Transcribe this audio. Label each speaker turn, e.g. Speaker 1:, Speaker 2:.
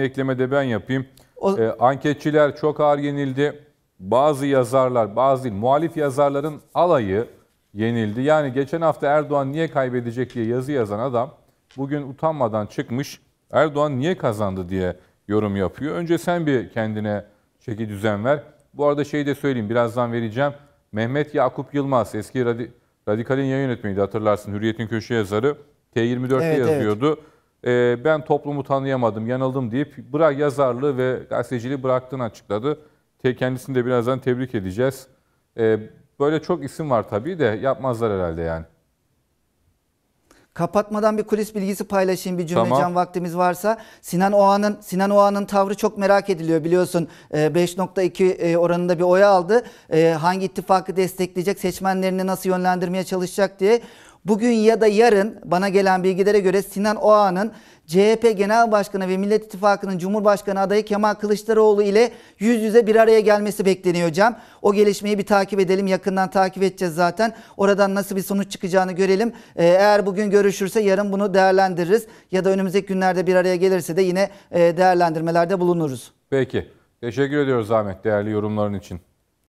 Speaker 1: ekleme de ben yapayım. O... E, anketçiler çok ağır yenildi. Bazı yazarlar, bazı değil, muhalif yazarların alayı yenildi. Yani geçen hafta Erdoğan niye kaybedecek diye yazı yazan adam bugün utanmadan çıkmış Erdoğan niye kazandı diye yorum yapıyor. Önce sen bir kendine şekil düzen ver. Bu arada şeyi de söyleyeyim birazdan vereceğim. Mehmet Yakup Yılmaz eski Radikal'in yayın yönetmeniydi hatırlarsın. Hürriyet'in köşe yazarı. T24'te evet, yazıyordu. Evet e, ben toplumu tanıyamadım, yanıldım deyip bırak yazarlığı ve gazeteciliği bıraktığını açıkladı. kendisini de birazdan tebrik edeceğiz. E, böyle çok isim var tabii de yapmazlar herhalde yani.
Speaker 2: Kapatmadan bir kulis bilgisi paylaşayım bir cümle tamam. can vaktimiz varsa. Sinan Oğan'ın Sinan Oğan'ın tavrı çok merak ediliyor biliyorsun. 5.2 ee, e, oranında bir oya aldı. Hangi ittifakı destekleyecek, seçmenlerini nasıl yönlendirmeye çalışacak diye. Bugün ya da yarın bana gelen bilgilere göre Sinan Oğan'ın CHP Genel Başkanı ve Millet İttifakı'nın Cumhurbaşkanı adayı Kemal Kılıçdaroğlu ile yüz yüze bir araya gelmesi bekleniyor Cem. O gelişmeyi bir takip edelim. Yakından takip edeceğiz zaten. Oradan nasıl bir sonuç çıkacağını görelim. Ee, eğer bugün görüşürse yarın bunu değerlendiririz. Ya da önümüzdeki günlerde bir araya gelirse de yine e, değerlendirmelerde bulunuruz.
Speaker 1: Peki. Teşekkür ediyoruz Ahmet değerli yorumların için.